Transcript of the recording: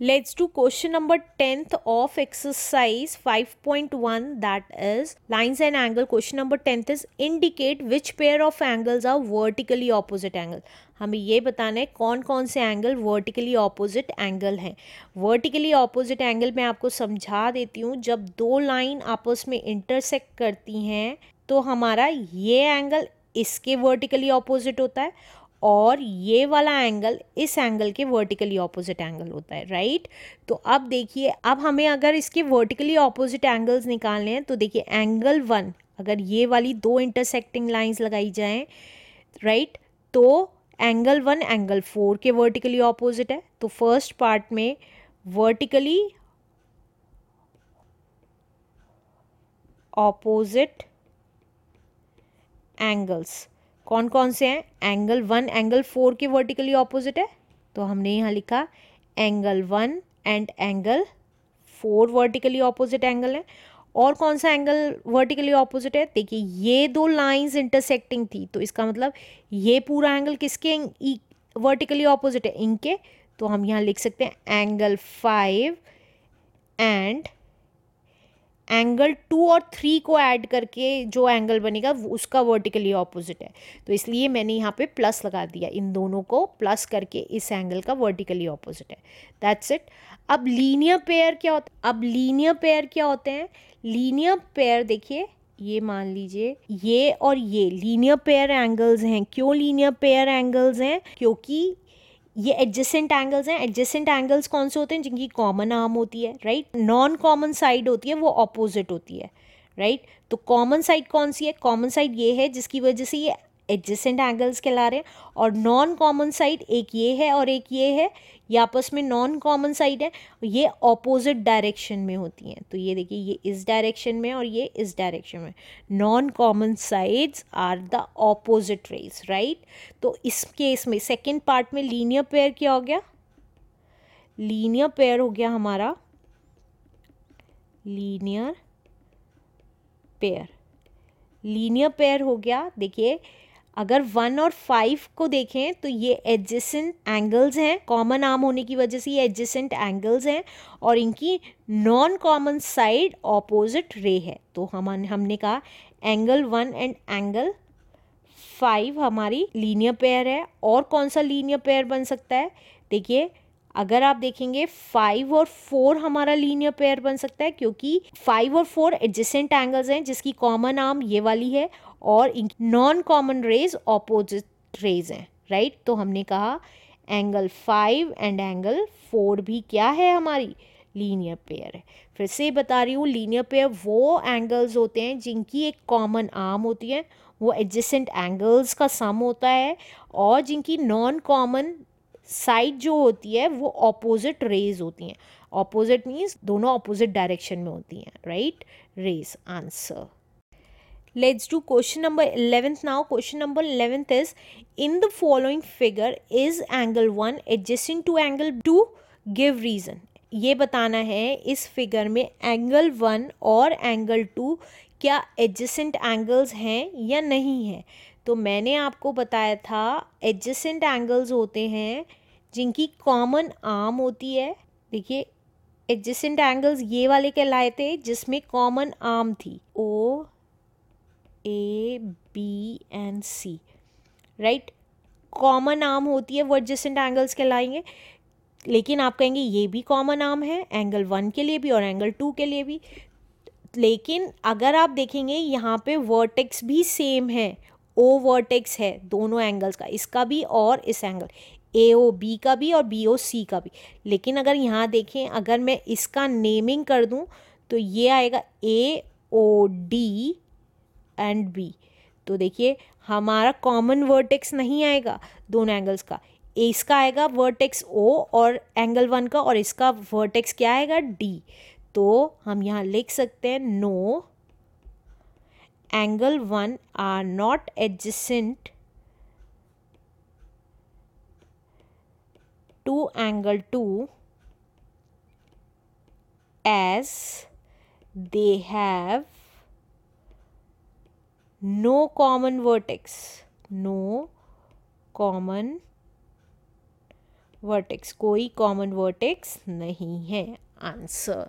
Let's do question number 10th of exercise 5.1 that is lines and angle. Question number 10th is indicate which pair of angles are vertically opposite angle. हमें ये बताना है कौन कौन से angle vertically opposite angle हैं vertically opposite angle मैं आपको समझा देती हूँ जब दो लाइन आपस में इंटरसेक्ट करती हैं तो हमारा ये एंगल इसके वर्टिकली ऑपोजिट होता है और ये वाला एंगल इस एंगल के वर्टिकली ऑपोजिट एंगल होता है राइट तो अब देखिए अब हमें अगर इसके वर्टिकली ऑपोजिट एंगल्स निकालने हैं तो देखिए एंगल वन अगर ये वाली दो इंटरसेक्टिंग लाइंस लगाई जाएं राइट तो एंगल वन एंगल फोर के वर्टिकली ऑपोजिट है तो फर्स्ट पार्ट में वर्टिकली ऑपोजिट एंगल्स कौन कौन से हैं एंगल वन एंगल फोर के वर्टिकली ऑपोजिट है तो हमने यहाँ लिखा angle one and angle four vertically opposite angle है और कौन सा एंगल वर्टिकली ऑपोजिट है देखिए ये दो लाइंस इंटरसेक्टिंग थी तो इसका मतलब ये पूरा एंगल किसके वर्टिकली ऑपोजिट e, है इनके तो हम यहाँ लिख सकते हैं angle five and angle two और थ्री को ऐड करके जो एंगल बनेगा उसका वर्टिकली ऑपोजिट है तो इसलिए मैंने यहाँ पे प्लस लगा दिया इन दोनों को प्लस करके इस एंगल का वर्टिकली ऑपोजिट है दैट्स इट अब लीनियर पेयर क्या होता अब लीनियर पेयर क्या होते हैं लीनियर पेयर देखिए ये मान लीजिए ये और ये लीनियर पेयर एंगल्स हैं क्यों लीनियर पेयर एंगल्स हैं क्योंकि ये एडजस्टेंट एंगल्स हैं एडजस्टेंट एंगल्स कौन से होते हैं जिनकी कॉमन आर्म होती है राइट नॉन कॉमन साइड होती है वो अपोजिट होती है राइट right? तो कॉमन साइड कौन सी है कॉमन साइड ये है जिसकी वजह से ये एडजेसेंट एंगल्स कहला रहे हैं और नॉन कॉमन साइड एक ये है और एक ये है ये आपस में नॉन कॉमन साइड है ये ऑपोजिट डायरेक्शन में होती हैं तो ये देखिए ये इस डायरेक्शन में और ये इस डायरेक्शन में non common sides are the opposite rays right तो इस केस में सेकेंड पार्ट में लीनियर पेयर क्या हो गया लीनियर पेयर हो गया हमारा लीनियर पेयर लीनियर पेयर हो गया देखिए अगर वन और फाइव को देखें तो ये एडजेसेंट एंगल्स हैं कॉमन आर्म होने की वजह से ये एडजेसेंट एंगल्स हैं और इनकी नॉन कॉमन साइड ऑपोजिट रे है तो हम हमने कहा angle one and angle five हमारी लीनियर पेयर है और कौन सा लीनियर पेयर बन सकता है देखिए अगर आप देखेंगे फाइव और फोर हमारा लीनियर पेयर बन सकता है क्योंकि फाइव और फोर एडजेसेंट एंगल्स हैं जिसकी कॉमन आर्म ये वाली है और non common rays opposite rays हैं राइट तो हमने कहा angle five and angle four भी क्या है हमारी लीनियर पेयर है फिर से बता रही हूँ लीनियर पेयर वो एंगल्स होते हैं जिनकी एक कॉमन आर्म होती है वो एडजेसेंट एंगल्स का सम होता है और जिनकी नॉन कॉमन साइड जो होती है वो ऑपोजिट रेज होती हैं ऑपोजिट मीन्स दोनों ऑपोजिट डायरेक्शन में होती हैं right rays answer let's do question number eleventh now question number eleventh is in the following figure is angle one adjacent to angle two give reason ये बताना है इस फिगर में angle one और angle two क्या adjacent angles हैं या नहीं है तो मैंने आपको बताया था एडजसेंट एंगल्स होते हैं जिनकी कॉमन आर्म होती है देखिए एडजेसेंट एंगल्स ये वाले कहलाए थे जिसमें कॉमन आर्म थी O A B and C right common arm होती है वो एडजेसेंट एंगल्स कहलाएंगे लेकिन आप कहेंगे ये भी कॉमन आर्म है एंगल वन के लिए भी और एंगल टू के लिए भी लेकिन अगर आप देखेंगे यहाँ पे वर्टेक्स भी सेम है ओ वर्टेक्स है दोनों एंगल्स का इसका भी और इस एंगल ए ओ बी का भी और बी ओ सी का भी लेकिन अगर यहाँ देखें अगर मैं इसका नेमिंग कर दूँ तो ये आएगा A O D and B तो देखिए हमारा कॉमन वर्टेक्स नहीं आएगा दोनों एंगल्स का इसका आएगा वर्टेक्स ओ और एंगल वन का और इसका वर्टेक्स क्या आएगा डी तो हम यहाँ लिख सकते हैं no angle 1 are not adjacent to angle 2 as they have no common vertex no common vertex koi common vertex nahi hai answer